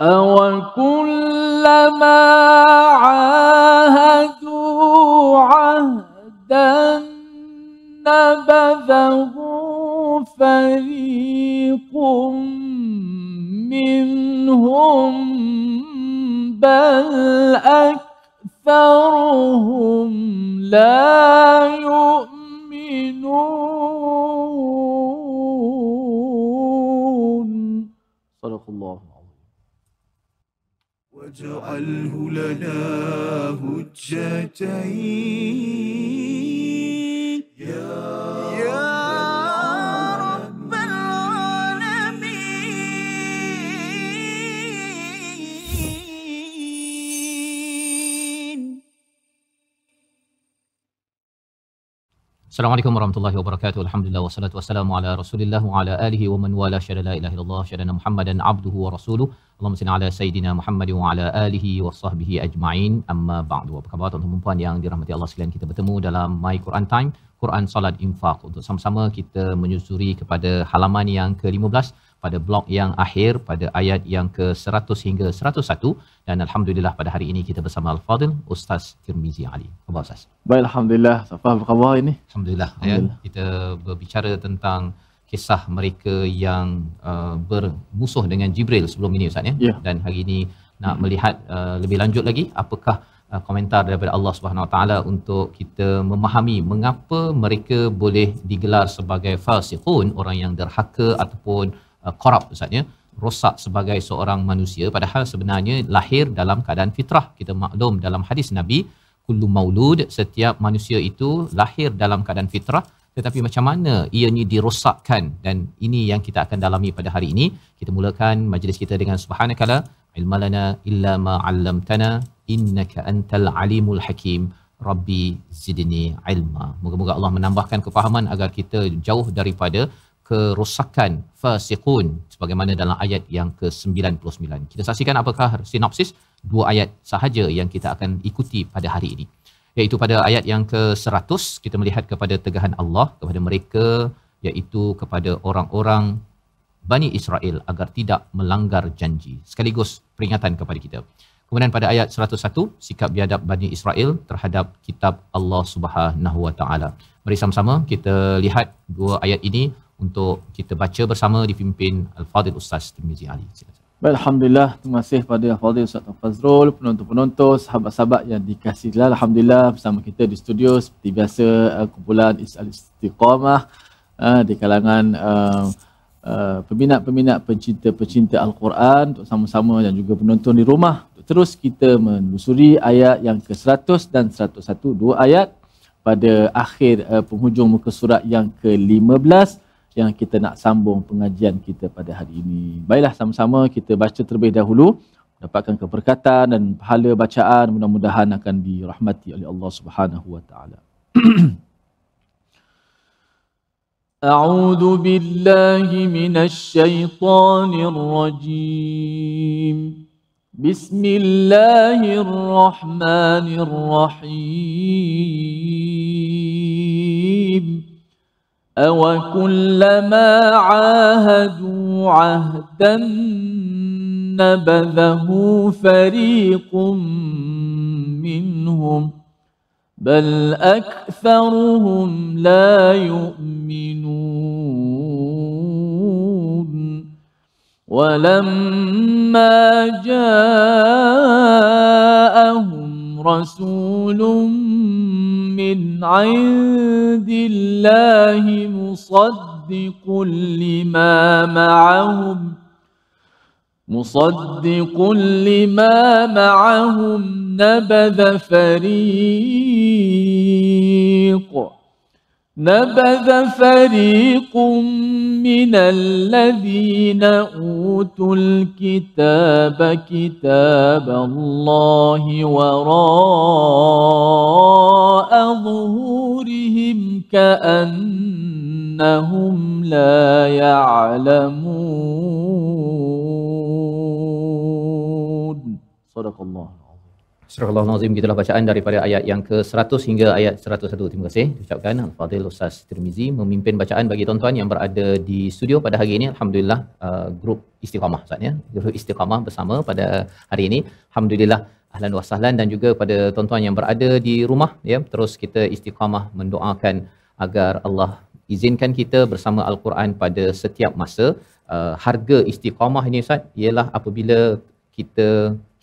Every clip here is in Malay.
أَوَكُلَّمَا عَاهَدُوا عَهْدًا نَبَذَهُ فَرِيقٌ مِّنْهُمْ بَلْ أَكْثَرُهُمْ لَا يُؤْمِنُونَ واجعله لنا هجتين يا Assalamualaikum warahmatullahi wabarakatuh. Alhamdulillah wassalatu wassalamu ala Rasulillah wa ala alihi wa man wala syada la ilaha illallah syada Muhammadan abduhu wa rasuluhu. Allahumma salli ala sayidina Muhammad wa ala alihi wa sahbihi ajma'in. Amma ba'du. Apa khabar tuan-tuan dan puan yang dirahmati Allah sekalian? Kita bertemu dalam My Quran Time, Quran Salat Infaq untuk sama-sama kita menyusuri kepada halaman yang ke-15 pada blok yang akhir pada ayat yang ke-100 hingga 101 dan alhamdulillah pada hari ini kita bersama al-fadil ustaz Tirmizi Ali. Apa khabar ustaz? Baik alhamdulillah. apa khabar ini? Alhamdulillah. Ya. alhamdulillah. Ya, kita berbicara tentang kisah mereka yang uh, bermusuh dengan Jibril sebelum ini ustaz ya. ya. Dan hari ini nak hmm. melihat uh, lebih lanjut lagi apakah uh, komentar daripada Allah Subhanahu Wa untuk kita memahami mengapa mereka boleh digelar sebagai fasikun orang yang derhaka ataupun Eh, korup misalnya rosak sebagai seorang manusia padahal sebenarnya lahir dalam keadaan fitrah kita maklum dalam hadis nabi kullu maulud setiap manusia itu lahir dalam keadaan fitrah tetapi macam mana ianya dirosakkan dan ini yang kita akan dalami pada hari ini kita mulakan majlis kita dengan subhanakala ilmalana illa ma 'allamtana innaka antal alimul hakim Rabbi zidni ilma. Moga-moga Allah menambahkan kefahaman agar kita jauh daripada kerosakan fasiqun sebagaimana dalam ayat yang ke-99. Kita saksikan apakah sinopsis dua ayat sahaja yang kita akan ikuti pada hari ini. Iaitu pada ayat yang ke-100 kita melihat kepada tegahan Allah kepada mereka iaitu kepada orang-orang Bani Israel agar tidak melanggar janji. Sekaligus peringatan kepada kita. Kemudian pada ayat 101, sikap biadab Bani Israel terhadap kitab Allah Subhanahu Wa Mari sama-sama kita lihat dua ayat ini untuk kita baca bersama dipimpin Al-Fadhil Ustaz Tirmizi Ali. Baik, Alhamdulillah. Terima kasih kepada Al-Fadhil Ustaz fazrul penonton-penonton, sahabat-sahabat yang dikasih. Alhamdulillah bersama kita di studio seperti biasa uh, kumpulan Isal Istiqamah uh, di kalangan uh, peminat-peminat pencinta-pencinta Al-Quran untuk sama-sama dan juga penonton di rumah terus kita menelusuri ayat yang ke-100 dan 101 dua ayat pada akhir uh, penghujung muka surat yang ke-15 uh, yang kita nak sambung pengajian kita pada hari ini. Baiklah sama-sama kita baca terlebih dahulu dapatkan keberkatan dan pahala bacaan mudah-mudahan akan dirahmati oleh Allah Subhanahu wa taala. A'udzu billahi minasy syaithanir rajim. Bismillahirrahmanirrahim. Bismillahirrahmanirrahim. أوكلما عاهدوا عهدا نبذه فريق منهم بل أكثرهم لا يؤمنون ولما جاءهم رسول من عند الله مصدق لما معهم مصدق لما معهم نبذ فريق نبذ فريق من الذين اوتوا الكتاب كتاب الله وراء ظهورهم كانهم لا يعلمون صدق الله Subhanallah nazim gitulah bacaan daripada ayat yang ke-100 hingga ayat 101. Terima kasih. Ucapkan Al-Fadhil Ustaz Tirmizi memimpin bacaan bagi tuan-tuan yang berada di studio pada hari ini. Alhamdulillah uh, grup istiqamah Ustaz ya. Grup istiqamah bersama pada hari ini. Alhamdulillah ahlan wa sahlan dan juga pada tuan-tuan yang berada di rumah ya. Terus kita istiqamah mendoakan agar Allah izinkan kita bersama Al-Quran pada setiap masa. Uh, harga istiqamah ini Ustaz ialah apabila kita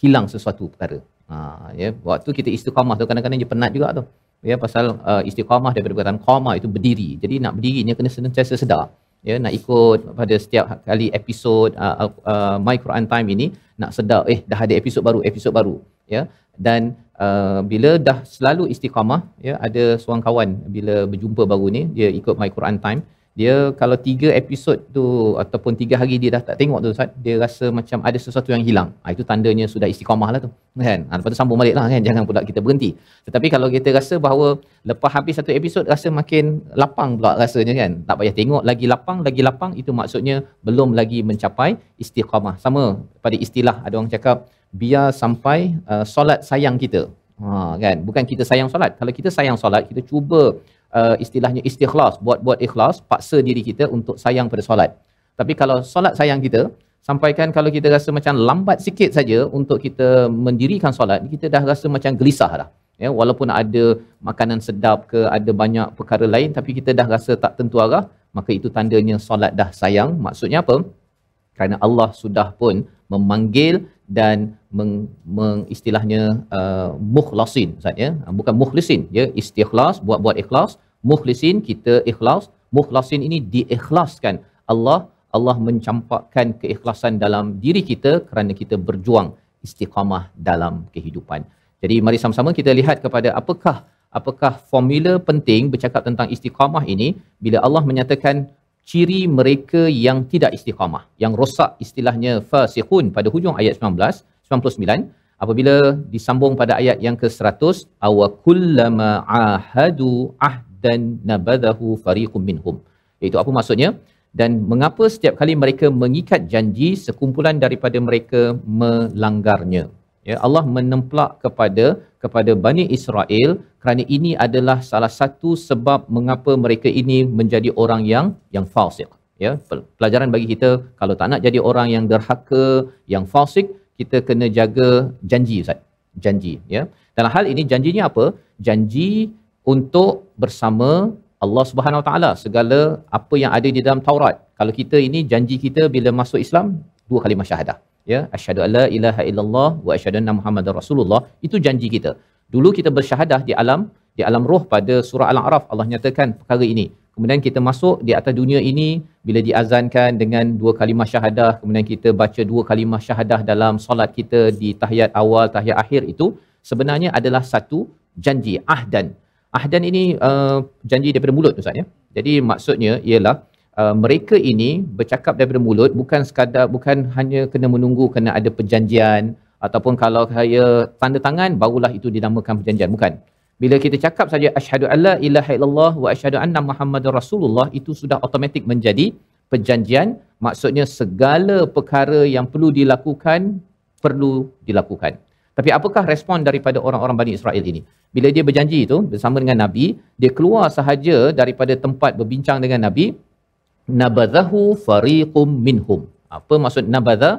hilang sesuatu perkara. Ha, ya. Waktu kita istiqamah tu kadang-kadang dia penat juga tu. Ya, pasal uh, istiqamah daripada perkataan koma itu berdiri. Jadi nak berdiri berdirinya kena sentiasa sedar. Ya, nak ikut pada setiap kali episod uh, uh, My Quran Time ini, nak sedar, eh dah ada episod baru, episod baru. Ya, dan uh, bila dah selalu istiqamah, ya, ada seorang kawan bila berjumpa baru ni, dia ikut My Quran Time, dia kalau tiga episod tu ataupun tiga hari dia dah tak tengok tu Ustaz, dia rasa macam ada sesuatu yang hilang. Ha, itu tandanya sudah istiqamah lah tu. Kan? Ha, lepas tu sambung balik lah kan, jangan pula kita berhenti. Tetapi kalau kita rasa bahawa lepas habis satu episod rasa makin lapang pula rasanya kan. Tak payah tengok, lagi lapang, lagi lapang itu maksudnya belum lagi mencapai istiqamah. Sama pada istilah ada orang cakap, biar sampai uh, solat sayang kita. Ha, kan? Bukan kita sayang solat. Kalau kita sayang solat, kita cuba uh, istilahnya istikhlas, buat-buat ikhlas, paksa diri kita untuk sayang pada solat. Tapi kalau solat sayang kita, sampaikan kalau kita rasa macam lambat sikit saja untuk kita mendirikan solat, kita dah rasa macam gelisah dah. Ya, walaupun ada makanan sedap ke ada banyak perkara lain tapi kita dah rasa tak tentu arah, maka itu tandanya solat dah sayang. Maksudnya apa? Kerana Allah sudah pun memanggil dan meng, mengistilahnya uh, mukhlasin. Ustaz, ya? Bukan mukhlasin, ya? istikhlas, buat-buat ikhlas mukhlisin kita ikhlas mukhlasin ini diikhlaskan Allah Allah mencampakkan keikhlasan dalam diri kita kerana kita berjuang istiqamah dalam kehidupan. Jadi mari sama-sama kita lihat kepada apakah apakah formula penting bercakap tentang istiqamah ini bila Allah menyatakan ciri mereka yang tidak istiqamah, yang rosak istilahnya fasikhun pada hujung ayat 19, 99 apabila disambung pada ayat yang ke-100 awakullama ahadu ah dan nabadahu fariqum minhum. Itu apa maksudnya? Dan mengapa setiap kali mereka mengikat janji, sekumpulan daripada mereka melanggarnya. Ya, Allah menemplak kepada kepada Bani Israel kerana ini adalah salah satu sebab mengapa mereka ini menjadi orang yang yang falsik. Ya, pelajaran bagi kita kalau tak nak jadi orang yang derhaka, yang falsik, kita kena jaga janji Ustaz. Janji. Ya. Dalam hal ini janjinya apa? Janji untuk bersama Allah Subhanahu Wa Taala segala apa yang ada di dalam Taurat. Kalau kita ini janji kita bila masuk Islam dua kali syahadah. Ya, asyhadu alla ilaha illallah wa asyhadu anna muhammadar rasulullah. Itu janji kita. Dulu kita bersyahadah di alam di alam roh pada surah Al-A'raf Allah nyatakan perkara ini. Kemudian kita masuk di atas dunia ini bila diazankan dengan dua kalimah syahadah, kemudian kita baca dua kalimah syahadah dalam solat kita di tahiyat awal, tahiyat akhir itu sebenarnya adalah satu janji ahdan Ahdan ini uh, janji daripada mulut Ustaz ya. Jadi maksudnya ialah uh, mereka ini bercakap daripada mulut bukan sekadar bukan hanya kena menunggu kena ada perjanjian ataupun kalau saya tanda tangan barulah itu dinamakan perjanjian bukan. Bila kita cakap saja asyhadu alla ilaha illallah wa asyhadu anna muhammadar rasulullah itu sudah automatik menjadi perjanjian maksudnya segala perkara yang perlu dilakukan perlu dilakukan. Tapi apakah respon daripada orang-orang Bani Israel ini? Bila dia berjanji itu bersama dengan Nabi, dia keluar sahaja daripada tempat berbincang dengan Nabi. Nabadahu fariqum minhum. Apa maksud nabadha?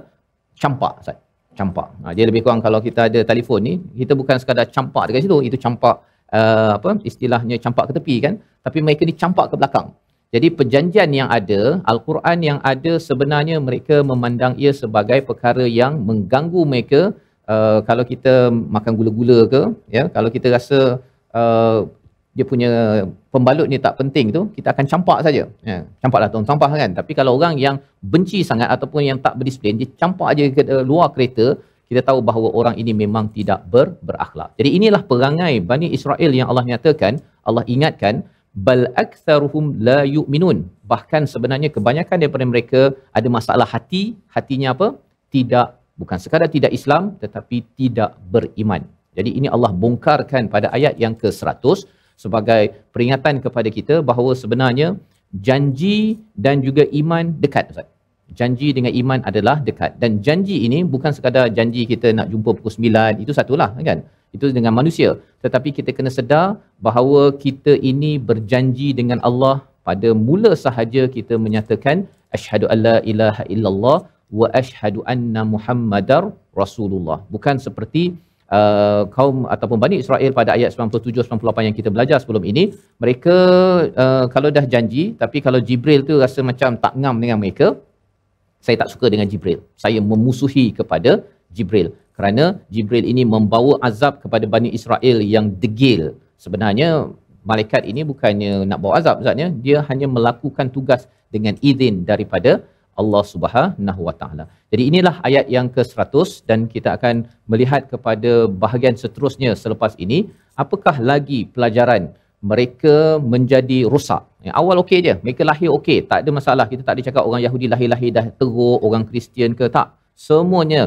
Campak. Say. Campak. Ha, dia lebih kurang kalau kita ada telefon ni, kita bukan sekadar campak dekat situ. Itu campak, uh, apa istilahnya campak ke tepi kan? Tapi mereka ni campak ke belakang. Jadi perjanjian yang ada, Al-Quran yang ada sebenarnya mereka memandang ia sebagai perkara yang mengganggu mereka Uh, kalau kita makan gula-gula ke ya kalau kita rasa uh, dia punya pembalut ni tak penting tu kita akan campak saja ya campaklah tong sampah kan tapi kalau orang yang benci sangat ataupun yang tak berdisiplin dia campak aja ke luar kereta kita tahu bahawa orang ini memang tidak ber, berakhlak. Jadi inilah perangai Bani Israel yang Allah nyatakan, Allah ingatkan, bal aktsaruhum la yu'minun. Bahkan sebenarnya kebanyakan daripada mereka ada masalah hati, hatinya apa? Tidak bukan sekadar tidak Islam tetapi tidak beriman. Jadi ini Allah bongkarkan pada ayat yang ke-100 sebagai peringatan kepada kita bahawa sebenarnya janji dan juga iman dekat Janji dengan iman adalah dekat dan janji ini bukan sekadar janji kita nak jumpa pukul 9 itu satulah kan. Itu dengan manusia tetapi kita kena sedar bahawa kita ini berjanji dengan Allah pada mula sahaja kita menyatakan ashadu alla ilaha illallah wa ashhadu anna muhammadar rasulullah bukan seperti uh, kaum ataupun bani israel pada ayat 97 98 yang kita belajar sebelum ini mereka uh, kalau dah janji tapi kalau jibril tu rasa macam tak ngam dengan mereka saya tak suka dengan jibril saya memusuhi kepada jibril kerana jibril ini membawa azab kepada bani israel yang degil sebenarnya malaikat ini bukannya nak bawa azab zatnya dia hanya melakukan tugas dengan izin daripada Allah Subhanahu Wa Taala. Jadi inilah ayat yang ke-100 dan kita akan melihat kepada bahagian seterusnya selepas ini, apakah lagi pelajaran mereka menjadi rosak. Yang awal okey je, mereka lahir okey, tak ada masalah. Kita tak ada cakap orang Yahudi lahir-lahir dah teruk, orang Kristian ke tak. Semuanya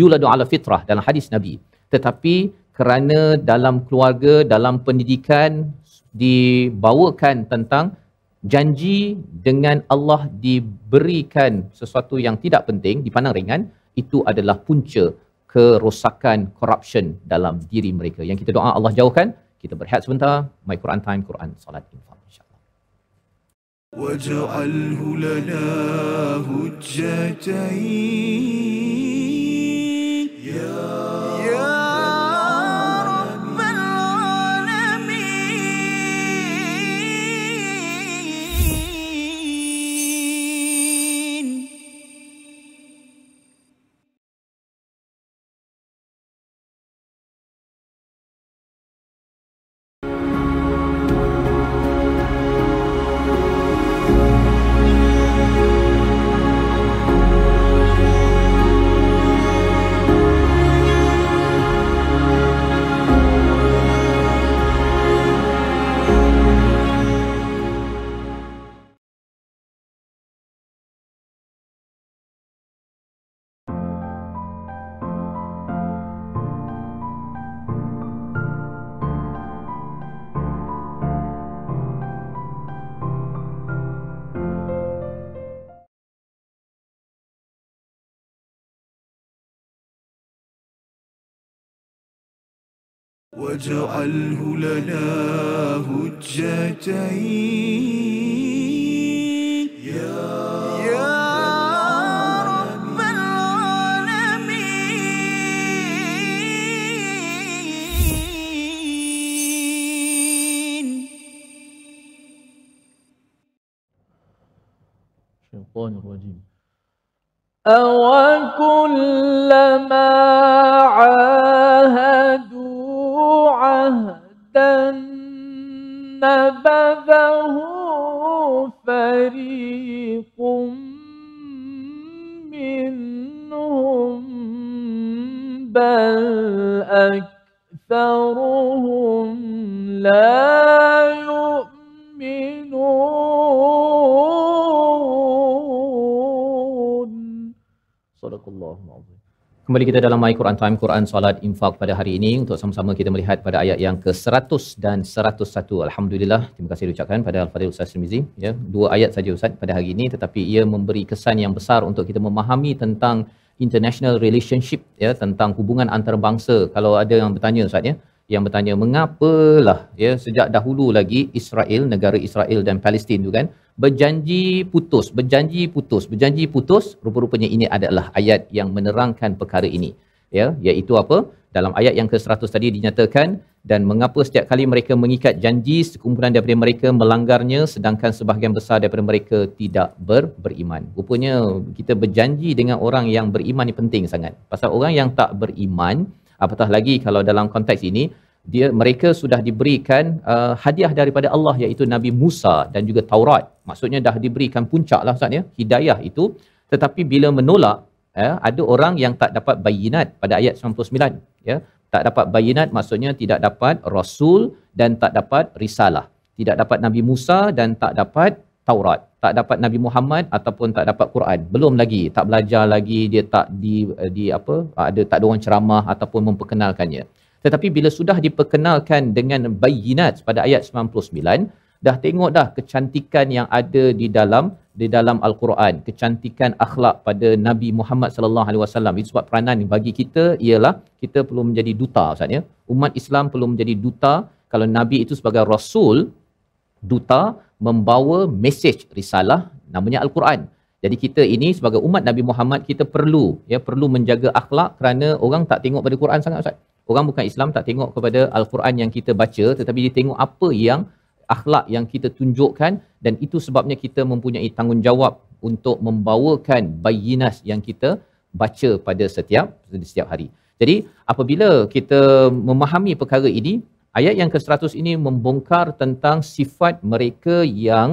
yuladu ala fitrah dalam hadis Nabi. Tetapi kerana dalam keluarga, dalam pendidikan dibawakan tentang janji dengan Allah diberikan sesuatu yang tidak penting dipandang ringan itu adalah punca kerosakan corruption dalam diri mereka yang kita doa Allah jauhkan kita berehat sebentar my Quran time Quran solat infaq insyaallah waj'alhu lana hujjatain واجعله لنا هجتين يا يا رب العالمين الشيطان الرجيم أوكلما عاهد أكثرهم فريق Kembali kita dalam My Quran Time, Quran Salat Infak pada hari ini untuk sama-sama kita melihat pada ayat yang ke-100 dan 101. Alhamdulillah, terima kasih diucapkan pada Al-Fadhil Ustaz Sirmizi. Ya, dua ayat saja Ustaz pada hari ini tetapi ia memberi kesan yang besar untuk kita memahami tentang international relationship, ya, tentang hubungan antarabangsa. Kalau ada yang bertanya Ustaz, ya, yang bertanya mengapalah ya, sejak dahulu lagi Israel, negara Israel dan Palestin tu kan, berjanji putus, berjanji putus, berjanji putus, rupa-rupanya ini adalah ayat yang menerangkan perkara ini. Ya, iaitu apa? Dalam ayat yang ke-100 tadi dinyatakan dan mengapa setiap kali mereka mengikat janji sekumpulan daripada mereka melanggarnya sedangkan sebahagian besar daripada mereka tidak ber, beriman. Rupanya kita berjanji dengan orang yang beriman ni penting sangat. Pasal orang yang tak beriman, apatah lagi kalau dalam konteks ini dia mereka sudah diberikan uh, hadiah daripada Allah iaitu Nabi Musa dan juga Taurat maksudnya dah diberikan puncaklah ustaz ya hidayah itu tetapi bila menolak ya ada orang yang tak dapat bayinat pada ayat 99 ya tak dapat bayinat maksudnya tidak dapat rasul dan tak dapat risalah tidak dapat Nabi Musa dan tak dapat Taurat tak dapat Nabi Muhammad ataupun tak dapat Quran belum lagi tak belajar lagi dia tak di di apa ada tak ada orang ceramah ataupun memperkenalkannya tetapi bila sudah diperkenalkan dengan bayinat pada ayat 99, dah tengok dah kecantikan yang ada di dalam di dalam al-Quran, kecantikan akhlak pada Nabi Muhammad sallallahu alaihi wasallam. Itu sebab peranan bagi kita ialah kita perlu menjadi duta ustaz ya. Umat Islam perlu menjadi duta kalau nabi itu sebagai rasul duta membawa message risalah namanya al-Quran. Jadi kita ini sebagai umat Nabi Muhammad kita perlu ya perlu menjaga akhlak kerana orang tak tengok pada Quran sangat ustaz orang bukan Islam tak tengok kepada Al-Quran yang kita baca tetapi dia tengok apa yang akhlak yang kita tunjukkan dan itu sebabnya kita mempunyai tanggungjawab untuk membawakan bayinas yang kita baca pada setiap setiap hari. Jadi apabila kita memahami perkara ini, ayat yang ke-100 ini membongkar tentang sifat mereka yang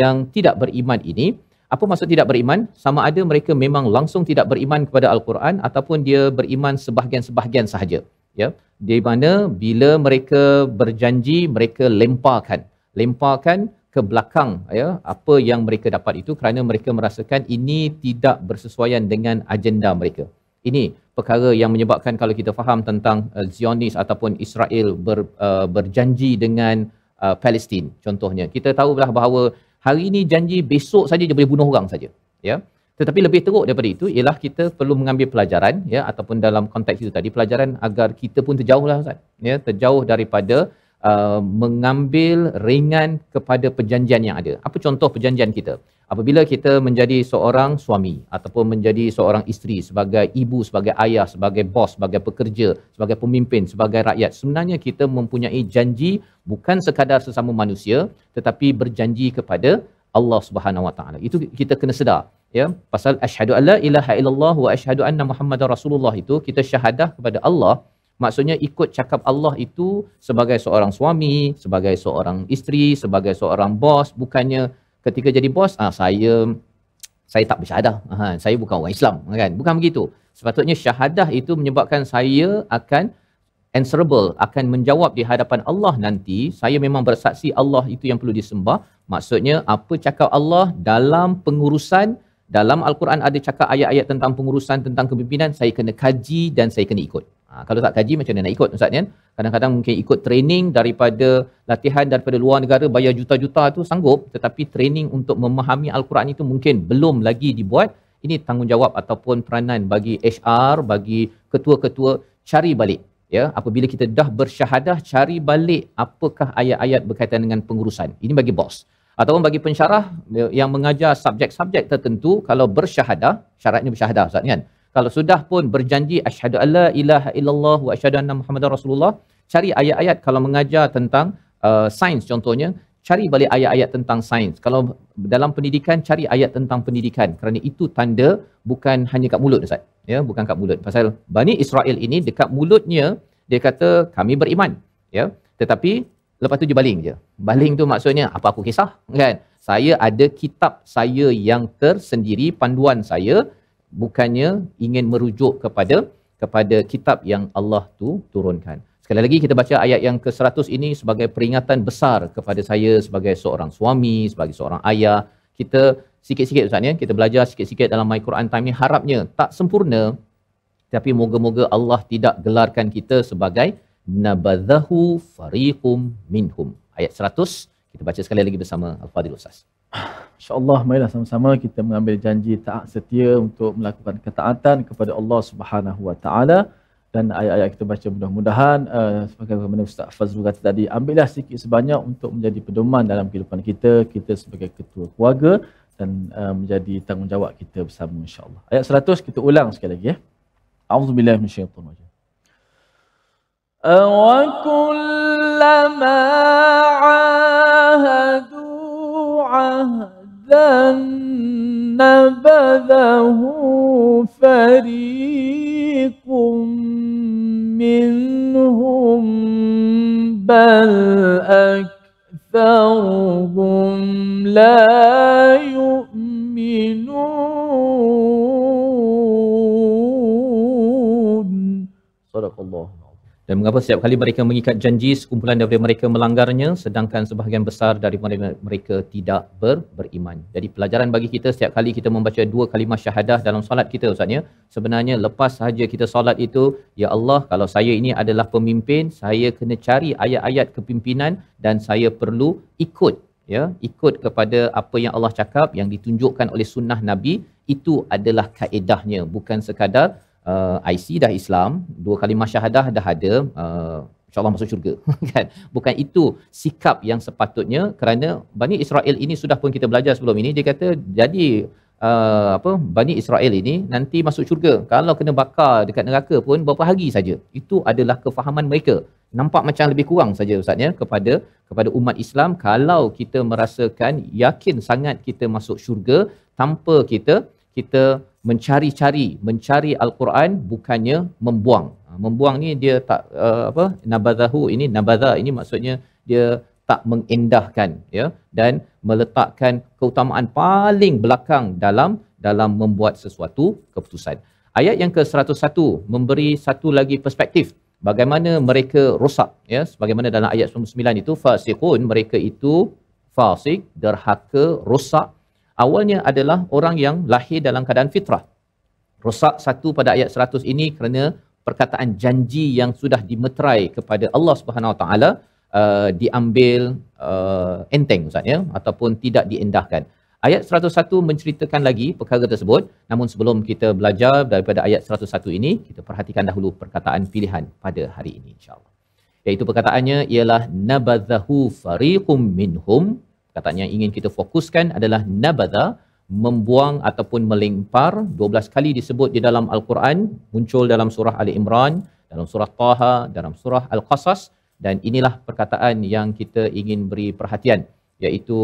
yang tidak beriman ini. Apa maksud tidak beriman? Sama ada mereka memang langsung tidak beriman kepada Al-Quran ataupun dia beriman sebahagian-sebahagian sahaja ya di mana bila mereka berjanji mereka lemparkan lemparkan ke belakang ya apa yang mereka dapat itu kerana mereka merasakan ini tidak bersesuaian dengan agenda mereka ini perkara yang menyebabkan kalau kita faham tentang uh, Zionis ataupun Israel ber, uh, berjanji dengan uh, Palestin contohnya kita tahulah bahawa hari ini janji besok saja dia boleh bunuh orang saja ya yeah? Tetapi lebih teruk daripada itu ialah kita perlu mengambil pelajaran ya ataupun dalam konteks itu tadi pelajaran agar kita pun terjauhlah Ustaz. Ya terjauh daripada Uh, mengambil ringan kepada perjanjian yang ada. Apa contoh perjanjian kita? Apabila kita menjadi seorang suami ataupun menjadi seorang isteri sebagai ibu, sebagai ayah, sebagai bos, sebagai pekerja, sebagai pemimpin, sebagai rakyat. Sebenarnya kita mempunyai janji bukan sekadar sesama manusia tetapi berjanji kepada Allah Subhanahu Wa Taala. Itu kita kena sedar ya pasal asyhadu alla ilaha illallah wa asyhadu anna muhammadar rasulullah itu kita syahadah kepada Allah maksudnya ikut cakap Allah itu sebagai seorang suami sebagai seorang isteri sebagai seorang bos bukannya ketika jadi bos ah saya saya tak bersyahadah ha, saya bukan orang Islam kan bukan begitu sepatutnya syahadah itu menyebabkan saya akan answerable akan menjawab di hadapan Allah nanti saya memang bersaksi Allah itu yang perlu disembah maksudnya apa cakap Allah dalam pengurusan dalam Al-Quran ada cakap ayat-ayat tentang pengurusan, tentang kepimpinan, saya kena kaji dan saya kena ikut. Ha, kalau tak kaji macam mana nak ikut Ustaz ya? Kadang-kadang mungkin ikut training daripada latihan daripada luar negara bayar juta-juta tu sanggup tetapi training untuk memahami Al-Quran itu mungkin belum lagi dibuat. Ini tanggungjawab ataupun peranan bagi HR, bagi ketua-ketua cari balik. Ya, apabila kita dah bersyahadah, cari balik apakah ayat-ayat berkaitan dengan pengurusan. Ini bagi bos ataupun bagi pensyarah yang mengajar subjek-subjek tertentu kalau bersyahadah syaratnya bersyahadah ustaz kan kalau sudah pun berjanji asyhadu alla ilaha illallah wa asyhadu anna muhammadar rasulullah cari ayat-ayat kalau mengajar tentang uh, sains contohnya cari balik ayat-ayat tentang sains kalau dalam pendidikan cari ayat tentang pendidikan kerana itu tanda bukan hanya kat mulut ustaz ya bukan kat mulut pasal bani israel ini dekat mulutnya dia kata kami beriman ya tetapi Lepas tu je baling je. Baling tu maksudnya apa aku kisah kan? Saya ada kitab saya yang tersendiri panduan saya bukannya ingin merujuk kepada kepada kitab yang Allah tu turunkan. Sekali lagi kita baca ayat yang ke-100 ini sebagai peringatan besar kepada saya sebagai seorang suami, sebagai seorang ayah. Kita sikit-sikit Ustaz ya, kita belajar sikit-sikit dalam My Quran Time ni harapnya tak sempurna tapi moga-moga Allah tidak gelarkan kita sebagai nabadhahu fariqum minhum. Ayat 100. Kita baca sekali lagi bersama Al-Fadhil Ustaz. InsyaAllah marilah sama-sama kita mengambil janji taat setia untuk melakukan ketaatan kepada Allah Subhanahu Wa Taala dan ayat-ayat kita baca mudah-mudahan uh, sebagai mana Ustaz Fazrul kata tadi ambillah sikit sebanyak untuk menjadi pedoman dalam kehidupan kita kita sebagai ketua keluarga dan uh, menjadi tanggungjawab kita bersama insya-Allah. Ayat 100 kita ulang sekali lagi ya. Auzubillahi minasyaitonir أوكلما عاهدوا عهدا نبذه فريق منهم بل أكثرهم لا يؤمنون صدق الله Dan mengapa setiap kali mereka mengikat janji, sekumpulan daripada mereka melanggarnya sedangkan sebahagian besar dari mereka tidak ber, beriman. Jadi pelajaran bagi kita setiap kali kita membaca dua kalimah syahadah dalam solat kita Ustaznya, sebenarnya lepas sahaja kita solat itu, Ya Allah kalau saya ini adalah pemimpin, saya kena cari ayat-ayat kepimpinan dan saya perlu ikut. ya Ikut kepada apa yang Allah cakap yang ditunjukkan oleh sunnah Nabi, itu adalah kaedahnya. Bukan sekadar uh, IC dah Islam, dua kali syahadah dah ada, uh, insyaAllah masuk syurga. kan? Bukan itu sikap yang sepatutnya kerana Bani Israel ini sudah pun kita belajar sebelum ini, dia kata jadi uh, apa Bani Israel ini nanti masuk syurga. Kalau kena bakar dekat neraka pun berapa hari saja. Itu adalah kefahaman mereka. Nampak macam lebih kurang saja Ustaznya kepada kepada umat Islam kalau kita merasakan yakin sangat kita masuk syurga tanpa kita kita mencari-cari, mencari Al-Quran bukannya membuang. Ha, membuang ni dia tak uh, apa nabadahu ini nabadha ini maksudnya dia tak mengindahkan ya dan meletakkan keutamaan paling belakang dalam dalam membuat sesuatu keputusan. Ayat yang ke-101 memberi satu lagi perspektif bagaimana mereka rosak ya sebagaimana dalam ayat 99 itu fasikun mereka itu fasik derhaka rosak awalnya adalah orang yang lahir dalam keadaan fitrah. Rosak satu pada ayat 100 ini kerana perkataan janji yang sudah dimeterai kepada Allah Subhanahu Wa Taala uh, diambil uh, enteng misalnya, ataupun tidak diendahkan. Ayat 101 menceritakan lagi perkara tersebut. Namun sebelum kita belajar daripada ayat 101 ini, kita perhatikan dahulu perkataan pilihan pada hari ini insya-Allah. Iaitu perkataannya ialah nabadzahu fariqum minhum Katanya ingin kita fokuskan adalah nabada membuang ataupun melempar 12 kali disebut di dalam al-Quran muncul dalam surah Ali Imran, dalam surah Taha, dalam surah Al-Qasas dan inilah perkataan yang kita ingin beri perhatian iaitu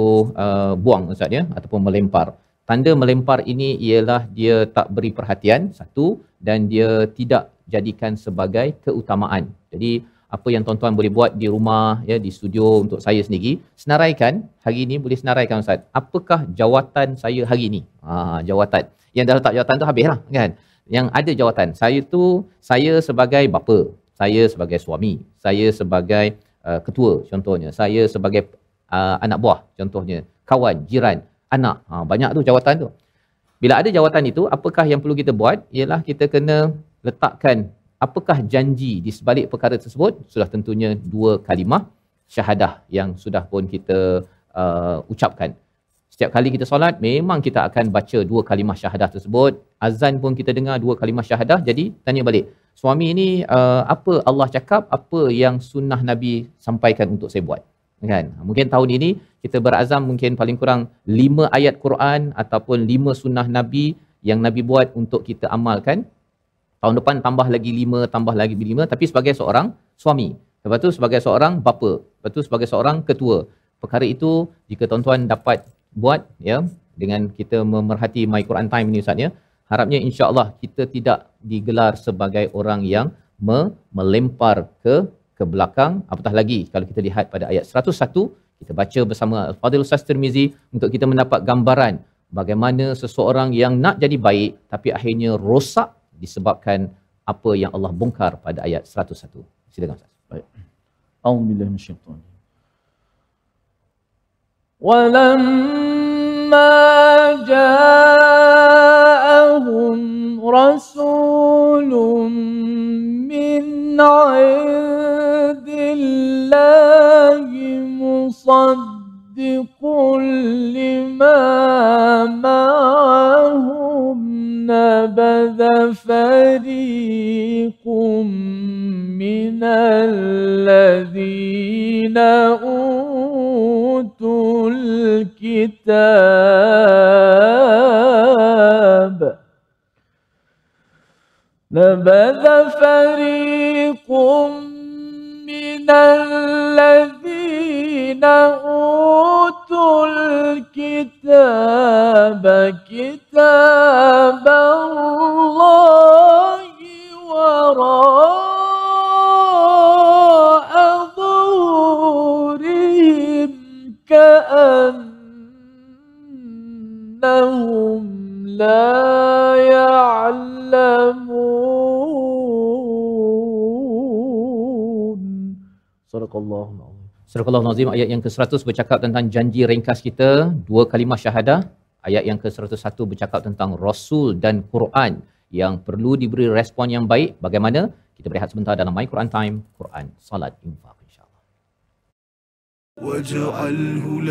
uh, buang maksudnya ataupun melempar. Tanda melempar ini ialah dia tak beri perhatian satu dan dia tidak jadikan sebagai keutamaan. Jadi apa yang tuan-tuan boleh buat di rumah ya di studio untuk saya sendiri senaraikan hari ini boleh senaraikan ustaz apakah jawatan saya hari ini ha jawatan yang dah letak jawatan tu habislah kan yang ada jawatan saya tu saya sebagai bapa saya sebagai suami saya sebagai uh, ketua contohnya saya sebagai uh, anak buah contohnya kawan jiran anak ha banyak tu jawatan tu bila ada jawatan itu apakah yang perlu kita buat ialah kita kena letakkan apakah janji di sebalik perkara tersebut sudah tentunya dua kalimah syahadah yang sudah pun kita uh, ucapkan setiap kali kita solat memang kita akan baca dua kalimah syahadah tersebut azan pun kita dengar dua kalimah syahadah jadi tanya balik suami ini uh, apa Allah cakap apa yang sunnah nabi sampaikan untuk saya buat kan mungkin tahun ini kita berazam mungkin paling kurang lima ayat Quran ataupun lima sunnah nabi yang nabi buat untuk kita amalkan tahun depan tambah lagi lima, tambah lagi 5 tapi sebagai seorang suami lepas tu sebagai seorang bapa lepas tu sebagai seorang ketua perkara itu jika tuan-tuan dapat buat ya dengan kita memerhati my Quran time ni ustaz ya harapnya Allah kita tidak digelar sebagai orang yang me- melempar ke ke belakang apatah lagi kalau kita lihat pada ayat 101 kita baca bersama Al-Fadhil Ustaz Tirmizi untuk kita mendapat gambaran bagaimana seseorang yang nak jadi baik tapi akhirnya rosak disebabkan apa yang Allah bongkar pada ayat 101. Silakan Ustaz. Baik. A'udzubillahi minasyaitan. Walamma ja'ahum rasulun min 'indillahi musaddiqun lima ma'ahum نبذ فريق من الذين أوتوا الكتاب نبذ فريق من الذين أوتوا الكتاب كتاب الله وراء ظهورهم كأنهم لا يعلمون صدق الله العظيم Surah Al-Nazim ayat yang ke-100 bercakap tentang janji ringkas kita, dua kalimah syahadah. Ayat yang ke-101 bercakap tentang Rasul dan Quran yang perlu diberi respon yang baik. Bagaimana? Kita berehat sebentar dalam My Quran Time, Quran Salat Infaq insya-Allah. Waj'alhu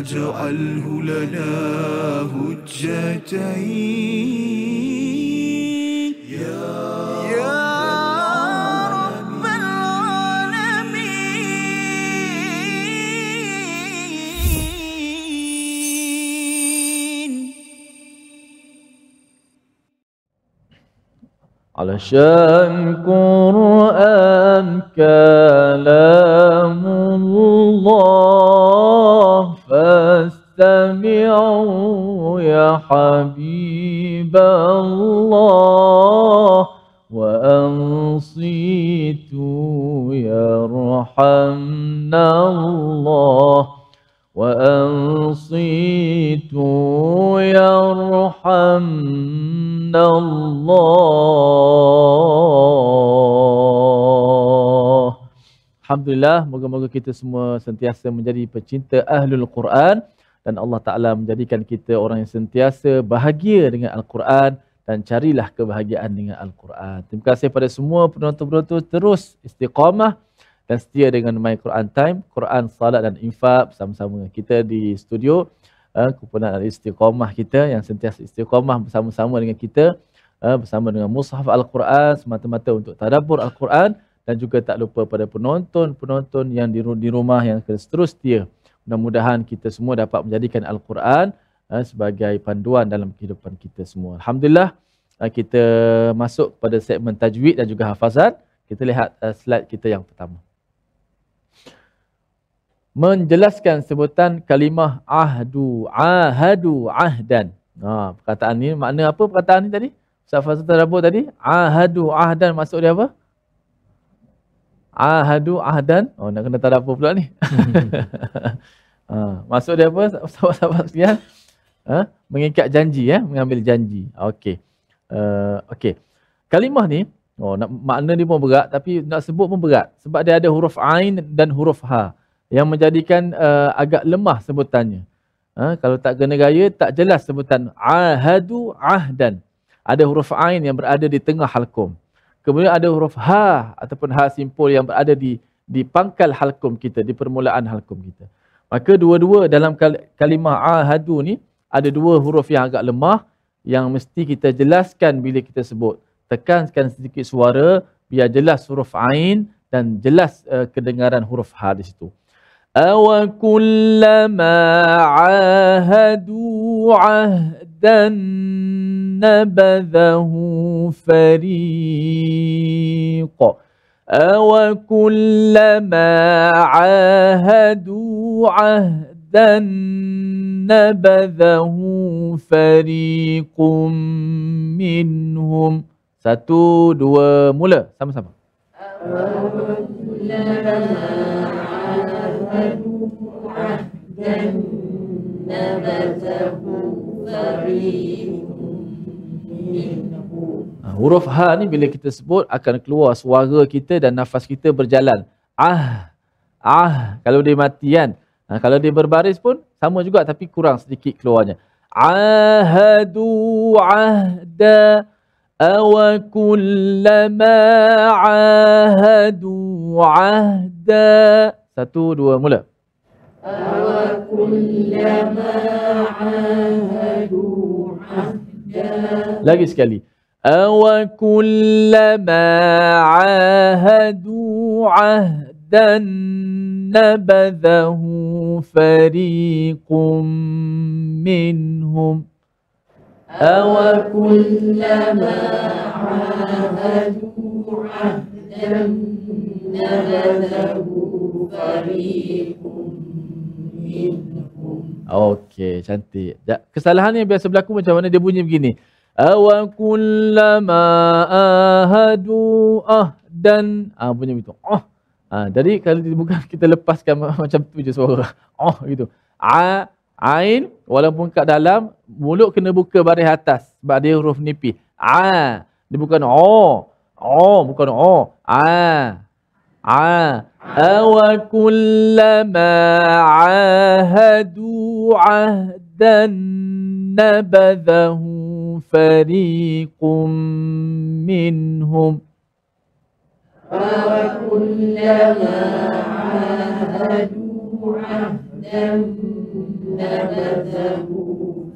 واجعله لنا هجتين يا, يا رب العالمين علشان قرآن كلام Alhamdulillah, moga-moga kita semua sentiasa menjadi pecinta Ahlul Quran dan Allah Ta'ala menjadikan kita orang yang sentiasa bahagia dengan Al-Quran dan carilah kebahagiaan dengan Al-Quran. Terima kasih pada semua penonton-penonton terus istiqamah dan setia dengan My Quran Time, Quran, Salat dan Infab bersama-sama kita di studio. Uh, kumpulan istiqamah kita yang sentiasa istiqamah bersama-sama dengan kita ah, bersama dengan Mushaf Al-Quran semata-mata untuk tadabur Al-Quran dan juga tak lupa pada penonton-penonton yang di rumah yang akan terus dia. Mudah-mudahan kita semua dapat menjadikan Al-Quran eh, sebagai panduan dalam kehidupan kita semua. Alhamdulillah eh, kita masuk pada segmen tajwid dan juga hafazan. Kita lihat eh, slide kita yang pertama. Menjelaskan sebutan kalimah ahdu, ahadu, ahdan. Ha, perkataan ini makna apa perkataan ini tadi? Ustaz Fazlul Tadabur tadi? Ahadu, ahdan maksud dia apa? ahadu ahdan oh nak kena tadabbur pula ni ha maksud dia apa sahabat-sahabat sekalian ha mengikat janji ya eh? mengambil janji okey uh, okey kalimah ni oh nak makna ni pun berat tapi nak sebut pun berat sebab dia ada huruf ain dan huruf ha yang menjadikan uh, agak lemah sebutannya ha kalau tak kena gaya tak jelas sebutan ahadu ahdan ada huruf ain yang berada di tengah halkum Kemudian ada huruf ha ataupun ha simpul yang berada di di pangkal halkum kita, di permulaan halkum kita. Maka dua-dua dalam kalimah ahadu ni ada dua huruf yang agak lemah yang mesti kita jelaskan bila kita sebut. Tekankan sedikit suara biar jelas huruf ain dan jelas uh, kedengaran huruf ha di situ. Awakullama ahadu ahd نبذه فريق أوكلما عاهدوا عهدا نبذه فريق منهم Satu, dua, mula. Sama-sama. Awakulama ahadu ahdan nabazahu Ah, ha, huruf H ni bila kita sebut akan keluar suara kita dan nafas kita berjalan. Ah. Ah. Kalau dia mati kan. Ha, kalau dia berbaris pun sama juga tapi kurang sedikit keluarnya. Ahadu ahda awa kullama ahadu ahda. Satu, dua, mula. أوكلما عاهدوا عهدا Lagi sekali. أوكلما عاهدوا عهدا نبذه فريق منهم أوكلما عاهدوا عهدا نبذه فريق Okey, cantik. Kesalahan yang biasa berlaku macam mana dia bunyi begini. Awan kullama ahadu ah dan ah bunyi begitu. Ah. ah jadi kalau dibuka kita lepaskan macam tu je suara. Ah gitu. A ain walaupun kat dalam mulut kena buka baris atas sebab dia huruf nipis. A dia bukan o. Oh, bukan o. Oh. Ah. ع أوكلما عاهدوا عهدا نبذه فريق منهم أوكلما عاهدوا عهدا نبذه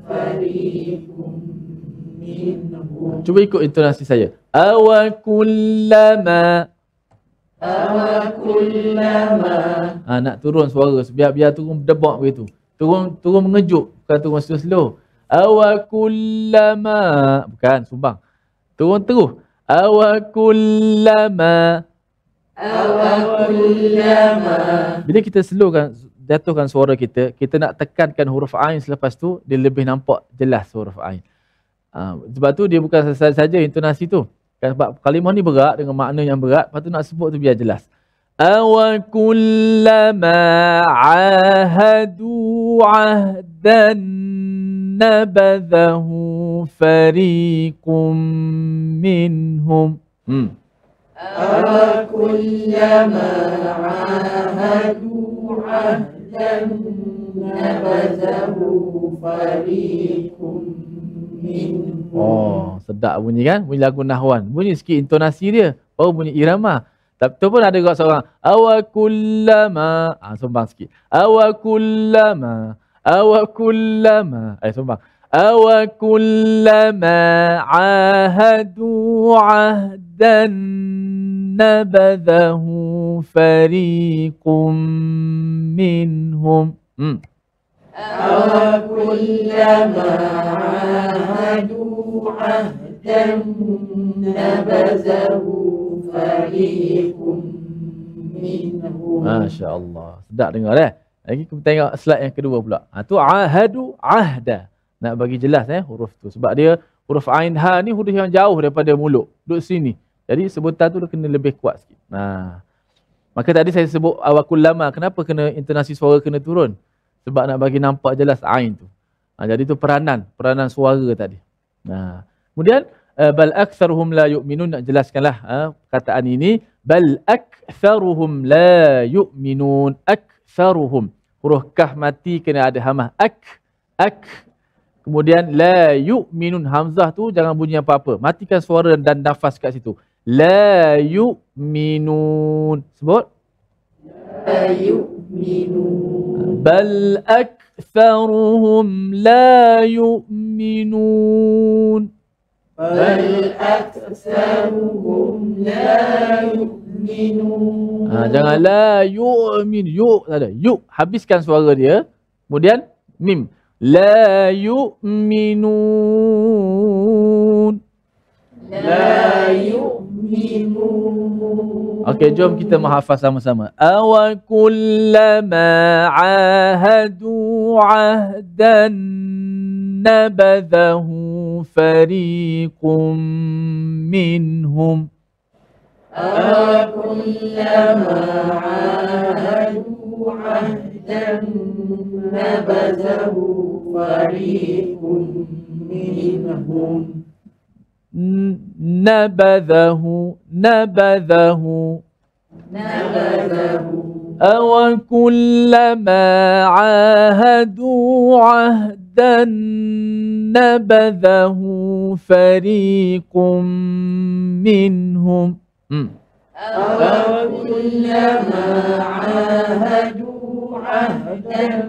فريق منهم Cuba ikut intonasi saya. Awakullama Ha, nak turun suara biar biar turun debak begitu. Turun turun mengejuk. bukan turun slow slow. Awakullama bukan sumbang. Turun terus. Awakullama. Awakullama. Bila kita kan? jatuhkan suara kita, kita nak tekankan huruf ain selepas tu dia lebih nampak jelas huruf ain. Ha, sebab tu dia bukan saja intonasi tu. Kan, sebab kalimah ni berat dengan makna yang berat patut nak sebut tu biar jelas aw kullama ahadu ahdan nabadhahu fariqum minhum hmm aw kullama ahadu ahdan nabadhahu fariqum Oh, sedap bunyi kan? Bunyi lagu Nahwan. Bunyi sikit intonasi dia. Baru oh, bunyi irama. Tapi tu pun ada juga seorang. Awakullama. Ah, ha, sumbang sikit. Awakullama. Awakullama. Eh, sumbang. Awakullama ahadu ahdan nabadahu fariqum minhum. Hmm. أكلما عاهدوا عهدا نبذه Masya Allah. Sedap dengar eh. Lagi kita tengok slide yang kedua pula. Ha, tu ahadu ahda. Nak bagi jelas eh huruf tu. Sebab dia huruf ain ha ni huruf yang jauh daripada mulut. Duduk sini. Jadi sebutan tu kena lebih kuat sikit. Nah. Ha. Maka tadi saya sebut awakul lama. Kenapa kena intonasi suara kena turun? sebab nak bagi nampak jelas ain tu. Ha, jadi tu peranan, peranan suara tadi. Nah, ha, kemudian eh, bal aktsaruhum la yu'minun nak jelaskanlah ha, perkataan ini bal aktsaruhum la yu'minun aktsaruhum huruf kah mati kena ada hamah ak ak kemudian la yu'minun hamzah tu jangan bunyi apa-apa matikan suara dan, dan nafas kat situ la yu'minun sebut la yu'minun بل أكثرهم لا يؤمنون بل أكثرهم لا يؤمنون ha, jangan لا يؤمن يو ada يو habiskan suara dia kemudian mim لا يؤمنون لا يؤمنون Okey, jom kita menghafaz sama-sama. Awa kullama ahadu ahdan nabadahu fariqum minhum. Awa kullama ahadu ahdan nabadahu fariqum minhum. نبذه نبذه نبذه أوكلما عاهدوا عهدا نبذه فريق منهم أوكلما عاهدوا عهدا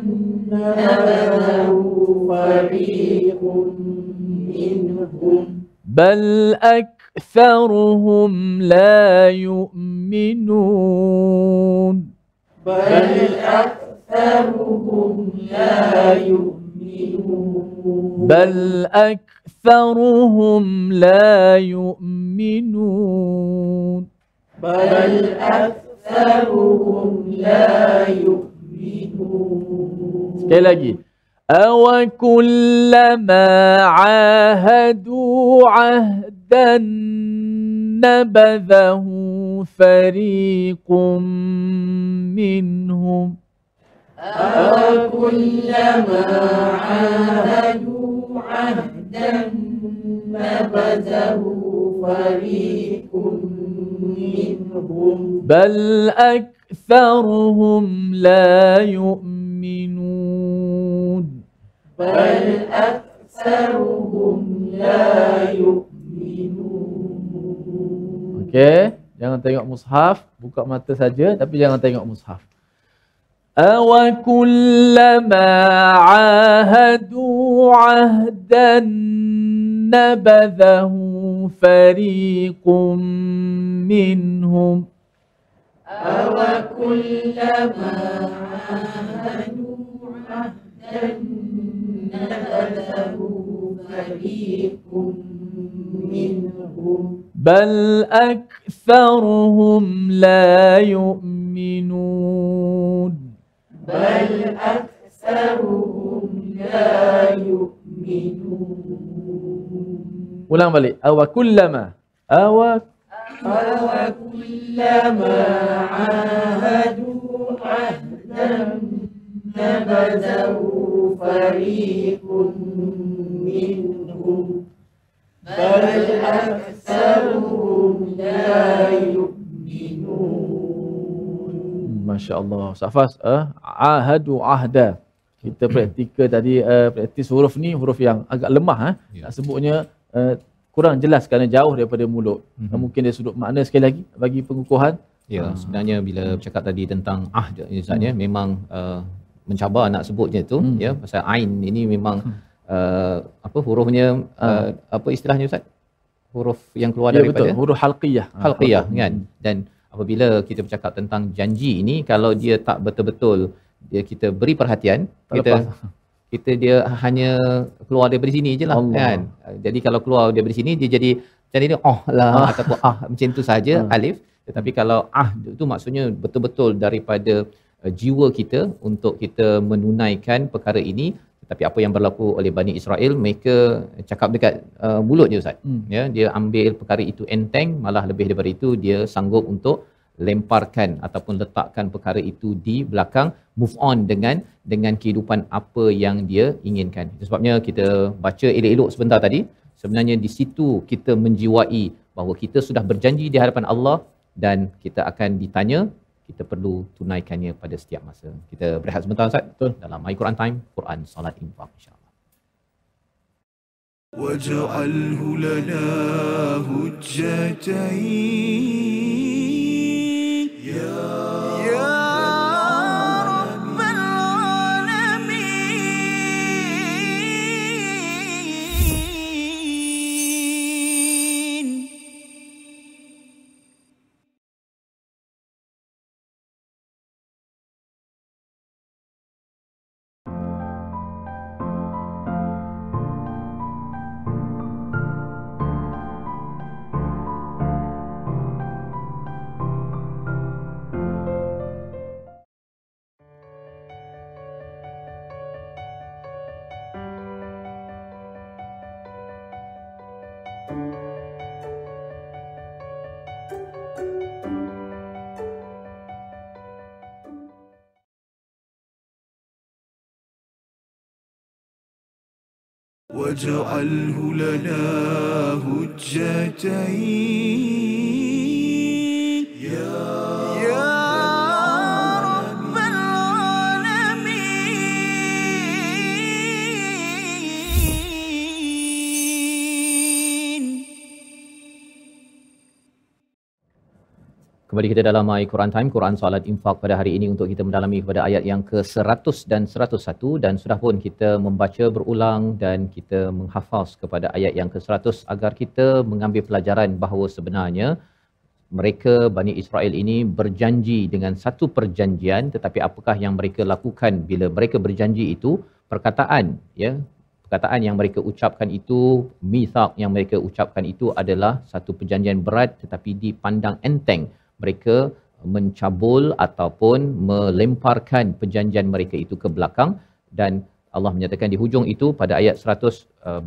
نبذه فريق منهم بل أكثرهم لا يؤمنون بل أكثرهم لا يؤمنون بل أكثرهم لا يؤمنون بل أكثرهم لا يؤمنون أَوَكُلَّمَا عَاهَدُوا عَهْدًا نَبَذَهُ فَرِيقٌ مِّنْهُمْ أَوَكُلَّمَا عَاهَدُوا عَهْدًا نَبَذَهُ فريق منهم بل أكثرهم لا يؤمنون بل أكثرهم لا يؤمنون أوكي jangan tengok mushaf, buka mata saja tapi jangan tengok mushaf. أَوَكُلَّمَا عَاهَدُوا عَهْدًا نَبَذَهُ فريق منهم أو كلما عاهدوا عهدا نبذه فريق منهم بل أكثرهم لا يؤمنون بل أكثرهم لا يؤمنون Ulang balik. Awa kullama. Awa Awa kullama ahadu ahdam nabazahu fariqun minhum bal aksaruhum la yu'minun. Masya Allah. Safas. Eh? Ahadu ahda kita praktikal tadi uh, eh, praktis huruf ni huruf yang agak lemah eh? Yeah. nak sebutnya Eh, kurang jelas kerana jauh daripada mulut. Mm-hmm. Mungkin dia sudut makna sekali lagi bagi pengukuhan. Ya, uh, sebenarnya bila mm. cakap tadi tentang ah misalnya mm. memang uh, mencabar nak sebutnya tu mm. ya pasal ain ini memang uh, apa hurufnya uh, apa istilahnya ustaz? Huruf yang keluar ya, daripada betul. huruf halqiyah. Ah, halqiyah uh, kan. Hmm. Dan apabila kita bercakap tentang janji ini kalau dia tak betul-betul kita beri perhatian Terlepas. kita kita dia hanya keluar daripada sini je lah Allah. kan. Jadi kalau keluar daripada sini dia jadi macam ni oh lah ah. ataupun ah macam tu saja ah. alif. Tetapi kalau ah tu maksudnya betul-betul daripada uh, jiwa kita untuk kita menunaikan perkara ini tetapi apa yang berlaku oleh Bani Israel mereka cakap dekat uh, eh, mulut je Ustaz. Hmm. Ya, dia ambil perkara itu enteng malah lebih daripada itu dia sanggup untuk lemparkan ataupun letakkan perkara itu di belakang move on dengan dengan kehidupan apa yang dia inginkan itu sebabnya kita baca elok-elok sebentar tadi sebenarnya di situ kita menjiwai bahawa kita sudah berjanji di hadapan Allah dan kita akan ditanya kita perlu tunaikannya pada setiap masa kita berehat sebentar Ustaz betul dalam my Quran time Quran solat infak insyaallah واجعله لنا هجتين فاجعله لنا هجتين Kembali kita dalam My Quran Time, Quran Salat Infak pada hari ini untuk kita mendalami kepada ayat yang ke-100 dan 101 dan sudah pun kita membaca berulang dan kita menghafaz kepada ayat yang ke-100 agar kita mengambil pelajaran bahawa sebenarnya mereka Bani Israel ini berjanji dengan satu perjanjian tetapi apakah yang mereka lakukan bila mereka berjanji itu perkataan ya perkataan yang mereka ucapkan itu mithaq yang mereka ucapkan itu adalah satu perjanjian berat tetapi dipandang enteng mereka mencabul ataupun melemparkan perjanjian mereka itu ke belakang dan Allah menyatakan di hujung itu pada ayat 100 eh,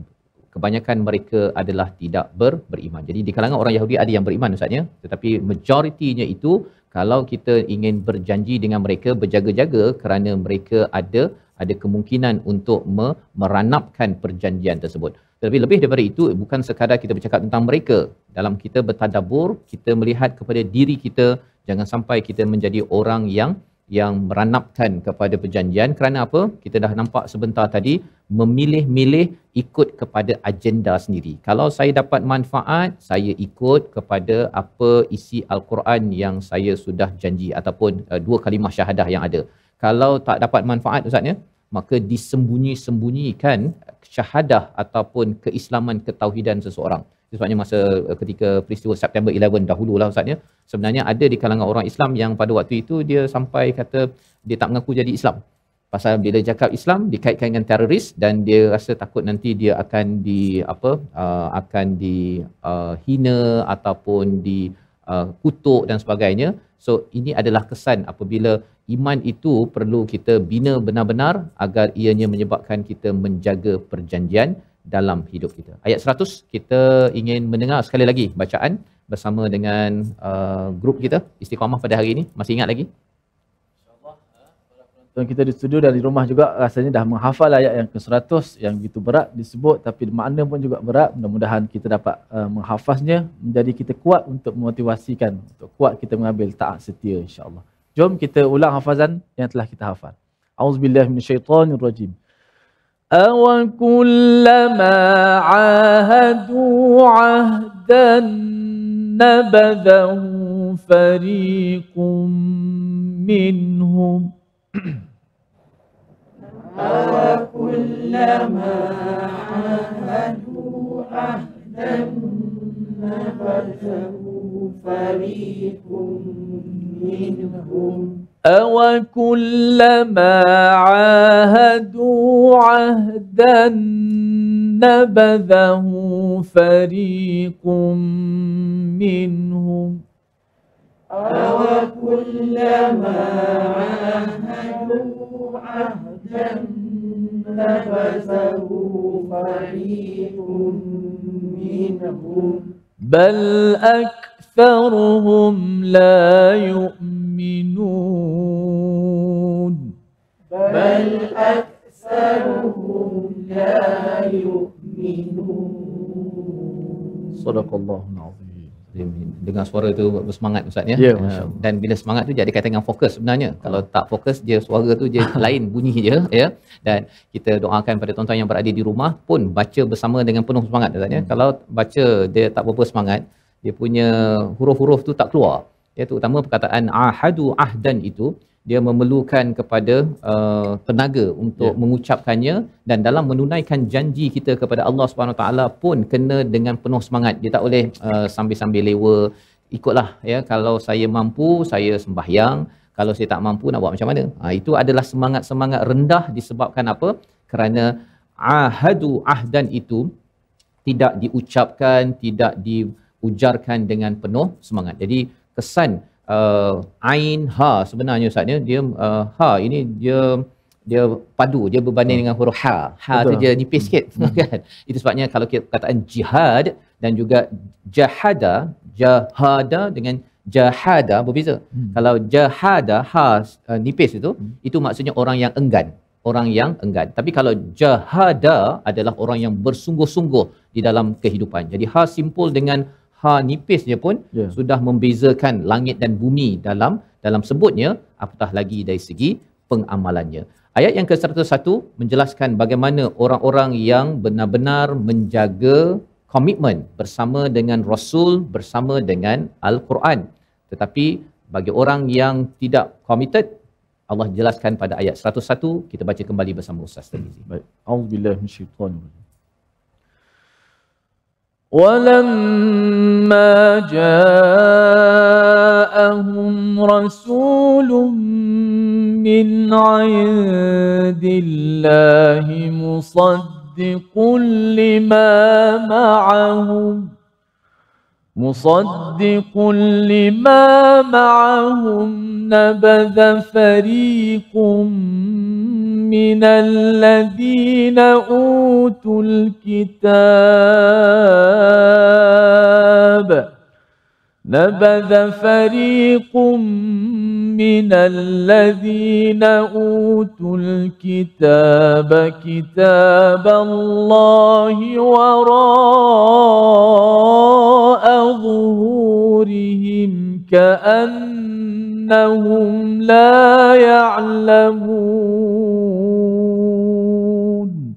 kebanyakan mereka adalah tidak ber, beriman. Jadi di kalangan orang Yahudi ada yang beriman Ustaz ya. Tetapi majoritinya itu kalau kita ingin berjanji dengan mereka berjaga-jaga kerana mereka ada ada kemungkinan untuk me, meranapkan perjanjian tersebut. Tetapi lebih daripada itu, bukan sekadar kita bercakap tentang mereka. Dalam kita bertadabur, kita melihat kepada diri kita. Jangan sampai kita menjadi orang yang yang meranapkan kepada perjanjian. Kerana apa? Kita dah nampak sebentar tadi, memilih-milih ikut kepada agenda sendiri. Kalau saya dapat manfaat, saya ikut kepada apa isi Al-Quran yang saya sudah janji ataupun uh, dua kalimah syahadah yang ada. Kalau tak dapat manfaat, Ustaz, ya? maka disembunyi-sembunyikan syahadah ataupun keislaman ketauhidan seseorang. Sebabnya masa eh, ketika peristiwa September 11 dahulu lah Ustaznya, sebenarnya ada di kalangan orang Islam yang pada waktu itu dia sampai kata dia tak mengaku jadi Islam. Pasal bila cakap Islam dikaitkan dengan teroris dan dia rasa takut nanti dia akan di apa uh, akan di uh, hina ataupun di uh, kutuk dan sebagainya. So ini adalah kesan apabila iman itu perlu kita bina benar-benar agar ianya menyebabkan kita menjaga perjanjian dalam hidup kita. Ayat 100 kita ingin mendengar sekali lagi bacaan bersama dengan uh, grup kita istiqamah pada hari ini. Masih ingat lagi? Dan eh, kita di studio dan di rumah juga rasanya dah menghafal ayat yang ke-100 yang begitu berat disebut tapi makna pun juga berat. Mudah-mudahan kita dapat uh, menghafaznya menjadi kita kuat untuk memotivasikan, untuk kuat kita mengambil taat setia insyaAllah. Jom kita ulang hafazan yang telah kita hafal. Auzubillahi minasyaitonirrajim. أو كلما عاهدوا عهدا نبذه فريق منهم أوكلما عاهدوا عهدا نبذه فريق أوكلما عاهدوا عهدا نبذه فريق منهم أوكلما عاهدوا عهدا نبذه فريق منهم بل أكثر أكثرهم لا يؤمنون بل أكثرهم لا يؤمنون صدق الله dengan suara tu bersemangat ustaz ya. Yeah, ya, dan bila semangat tu jadi kaitan dengan fokus sebenarnya. Kalau tak fokus dia suara tu je lain bunyi je ya. Dan kita doakan pada tuan-tuan yang berada di rumah pun baca bersama dengan penuh semangat ustaz ya. Hmm. Kalau baca dia tak berapa semangat, dia punya huruf-huruf tu tak keluar ya terutama perkataan ahadu ahdan itu dia memerlukan kepada uh, tenaga untuk yeah. mengucapkannya dan dalam menunaikan janji kita kepada Allah Swt pun kena dengan penuh semangat dia tak boleh uh, sambil-sambil lewa ikutlah ya kalau saya mampu saya sembahyang kalau saya tak mampu nak buat macam mana ha, itu adalah semangat-semangat rendah disebabkan apa kerana ahadu ahdan itu tidak diucapkan tidak di ujarkan dengan penuh semangat. Jadi kesan uh, ain ha sebenarnya Ustaz dia uh, ha ini dia dia padu dia berbanding hmm. dengan huruf ha. Ha tu dia nipis hmm. sikit hmm. kan. Itu sebabnya kalau kita perkataan jihad dan juga jahada, jahada dengan jahada berbeza. Hmm. Kalau jahada ha uh, nipis itu hmm. itu maksudnya orang yang enggan orang yang enggan. Tapi kalau jahada adalah orang yang bersungguh-sungguh di dalam kehidupan. Jadi ha simpul dengan ha nipisnya pun yeah. sudah membezakan langit dan bumi dalam dalam sebutnya apatah lagi dari segi pengamalannya. Ayat yang ke-101 menjelaskan bagaimana orang-orang yang benar-benar menjaga komitmen bersama dengan Rasul, bersama dengan Al-Quran. Tetapi bagi orang yang tidak komited, Allah jelaskan pada ayat 101, kita baca kembali bersama Ustaz tadi. Baik. Auzubillahi minasyaitanir ولما جاءهم رسول من عند الله مصدق لما معهم مصدق لما معهم نبذ فريق من الذين اوتوا الكتاب نبذ فريق من الذين اوتوا الكتاب كتاب الله وراء ظهورهم كانهم لا يعلمون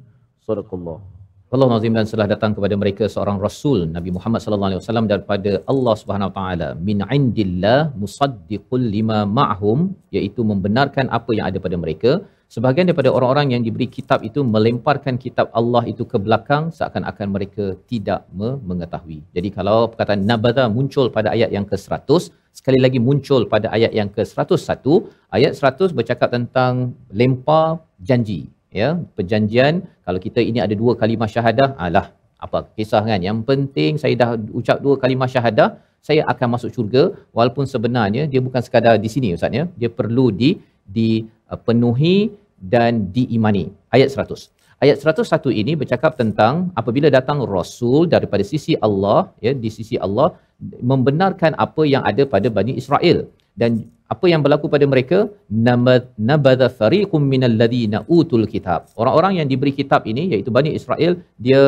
صدق الله Allah Nazim dan telah datang kepada mereka seorang Rasul Nabi Muhammad sallallahu alaihi wasallam daripada Allah Subhanahu wa taala min indillah musaddiqul lima ma'hum iaitu membenarkan apa yang ada pada mereka sebahagian daripada orang-orang yang diberi kitab itu melemparkan kitab Allah itu ke belakang seakan-akan mereka tidak mengetahui jadi kalau perkataan nabada muncul pada ayat yang ke-100 sekali lagi muncul pada ayat yang ke-101 ayat 100 bercakap tentang lempar janji ya perjanjian kalau kita ini ada dua kalimah syahadah alah apa kisah kan yang penting saya dah ucap dua kalimah syahadah saya akan masuk syurga walaupun sebenarnya dia bukan sekadar di sini ustaz ya dia perlu di dipenuhi uh, dan diimani ayat 100 Ayat 101 ini bercakap tentang apabila datang rasul daripada sisi Allah ya di sisi Allah membenarkan apa yang ada pada Bani Israel dan apa yang berlaku pada mereka nabadha fariqum minal ladina utul kitab orang-orang yang diberi kitab ini iaitu Bani Israel dia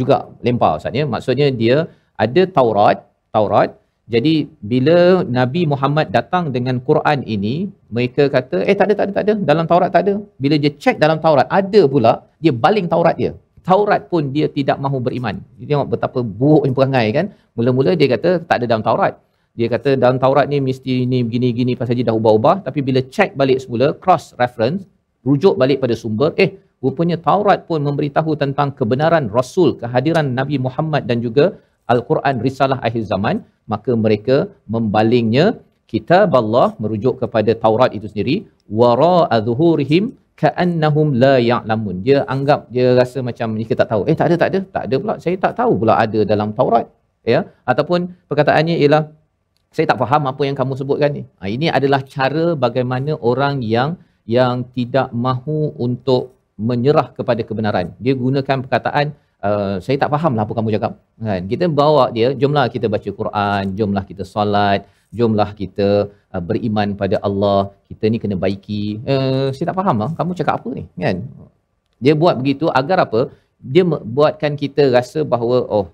juga lempar maksudnya maksudnya dia ada Taurat Taurat jadi bila Nabi Muhammad datang dengan Quran ini mereka kata eh tak ada tak ada tak ada dalam Taurat tak ada bila dia cek dalam Taurat ada pula dia baling Taurat dia Taurat pun dia tidak mahu beriman. Dia tengok betapa buruknya perangai kan. Mula-mula dia kata tak ada dalam Taurat. Dia kata dalam Taurat ni mesti ni begini gini pasal dia dah ubah-ubah. Tapi bila check balik semula, cross reference, rujuk balik pada sumber, eh rupanya Taurat pun memberitahu tentang kebenaran Rasul, kehadiran Nabi Muhammad dan juga Al-Quran Risalah Akhir Zaman. Maka mereka membalingnya kitab Allah merujuk kepada Taurat itu sendiri. Wara azhurihim ka'annahum la ya'lamun. Dia anggap, dia rasa macam mereka tak tahu. Eh tak ada, tak ada. Tak ada pula. Saya tak tahu pula ada dalam Taurat. Ya? Ataupun perkataannya ialah saya tak faham apa yang kamu sebutkan ni. Ha, ini adalah cara bagaimana orang yang yang tidak mahu untuk menyerah kepada kebenaran. Dia gunakan perkataan, uh, saya tak faham lah apa kamu cakap. Kan? Kita bawa dia, jomlah kita baca Quran, jomlah kita solat, jomlah kita uh, beriman pada Allah, kita ni kena baiki. Uh, saya tak faham lah, kamu cakap apa ni? Kan? Dia buat begitu agar apa? Dia buatkan kita rasa bahawa, oh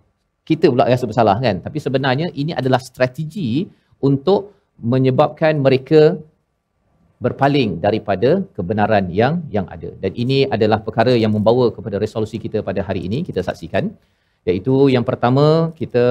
kita pula rasa bersalah kan tapi sebenarnya ini adalah strategi untuk menyebabkan mereka berpaling daripada kebenaran yang yang ada dan ini adalah perkara yang membawa kepada resolusi kita pada hari ini kita saksikan iaitu yang pertama kita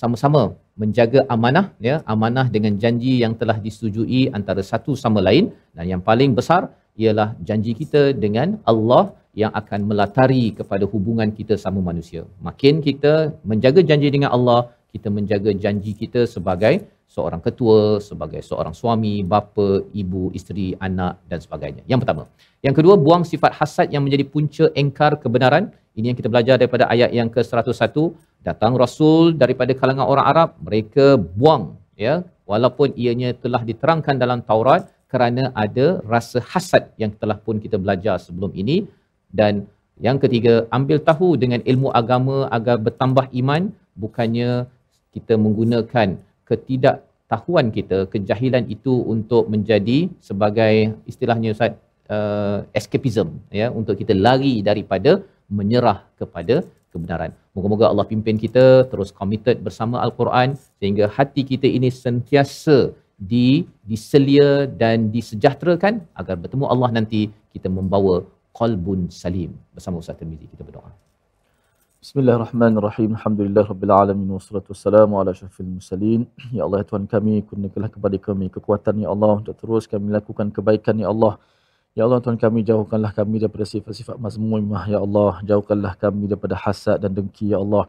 sama-sama menjaga amanah ya amanah dengan janji yang telah disetujui antara satu sama lain dan yang paling besar ialah janji kita dengan Allah yang akan melatari kepada hubungan kita sama manusia. Makin kita menjaga janji dengan Allah, kita menjaga janji kita sebagai seorang ketua, sebagai seorang suami, bapa, ibu, isteri, anak dan sebagainya. Yang pertama. Yang kedua, buang sifat hasad yang menjadi punca engkar kebenaran. Ini yang kita belajar daripada ayat yang ke-101. Datang Rasul daripada kalangan orang Arab, mereka buang. ya, Walaupun ianya telah diterangkan dalam Taurat, kerana ada rasa hasad yang telah pun kita belajar sebelum ini dan yang ketiga ambil tahu dengan ilmu agama agar bertambah iman bukannya kita menggunakan ketidaktahuan kita kejahilan itu untuk menjadi sebagai istilahnya ustaz uh, escapism ya untuk kita lari daripada menyerah kepada kebenaran. Moga-moga Allah pimpin kita terus committed bersama Al-Quran sehingga hati kita ini sentiasa di diselia dan disejahterakan agar bertemu Allah nanti kita membawa qalbun salim bersama Ustaz Tirmizi kita berdoa. Bismillahirrahmanirrahim. Alhamdulillahirabbil alamin wassalatu wassalamu ala asyrafil mursalin. Ya Allah ya Tuhan kami kurniakanlah kepada kami kekuatan ya Allah untuk terus kami lakukan kebaikan ya Allah. Ya Allah Tuhan kami jauhkanlah kami daripada sifat-sifat mazmumah ya Allah. Jauhkanlah kami daripada hasad dan dengki ya Allah.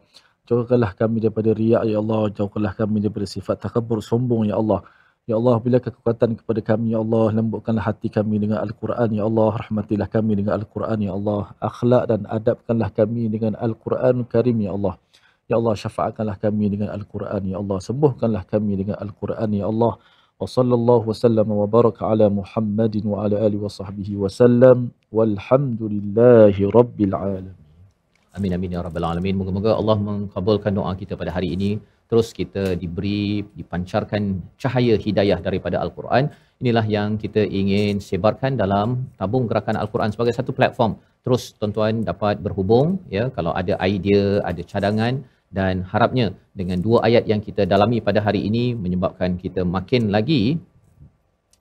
Jauhkanlah kami daripada riak ya Allah. Jauhkanlah kami daripada sifat takabur sombong ya Allah. Ya Allah, bila kekuatan kepada kami, Ya Allah, lembutkanlah hati kami dengan Al-Quran, Ya Allah, rahmatilah kami dengan Al-Quran, Ya Allah, akhlak dan adabkanlah kami dengan Al-Quran Karim, Ya Allah. Ya Allah, syafa'atkanlah kami dengan Al-Quran, Ya Allah, sembuhkanlah kami dengan Al-Quran, Ya Allah. Wa sallallahu wa sallam wa baraka ala Muhammadin wa ala alihi wa sahbihi wa sallam. Walhamdulillahi rabbil alamin. Amin, amin, ya rabbil alamin. Moga-moga Allah mengkabulkan doa kita pada hari ini terus kita diberi dipancarkan cahaya hidayah daripada al-Quran inilah yang kita ingin sebarkan dalam tabung gerakan al-Quran sebagai satu platform terus tuan-tuan dapat berhubung ya kalau ada idea ada cadangan dan harapnya dengan dua ayat yang kita dalami pada hari ini menyebabkan kita makin lagi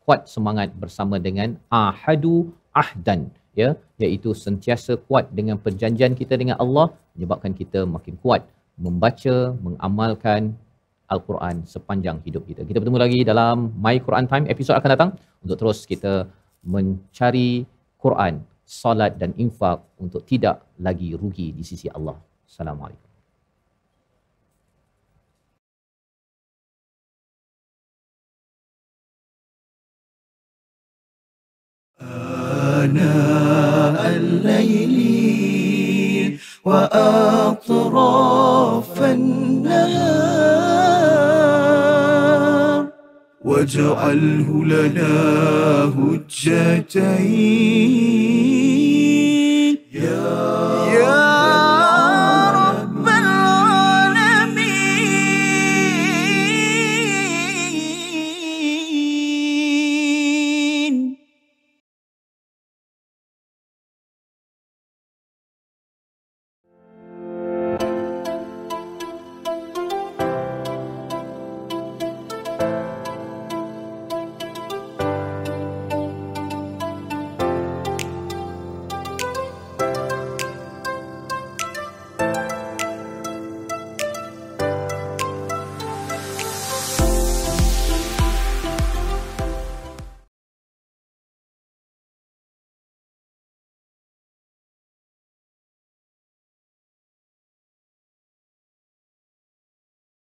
kuat semangat bersama dengan ahadu ahdan ya iaitu sentiasa kuat dengan perjanjian kita dengan Allah menyebabkan kita makin kuat membaca, mengamalkan Al-Quran sepanjang hidup kita. Kita bertemu lagi dalam My Quran Time episod akan datang untuk terus kita mencari Quran, salat dan infak untuk tidak lagi rugi di sisi Allah. Assalamualaikum. أنا الليل وأطراف النهار واجعله لنا هجتين يا, يا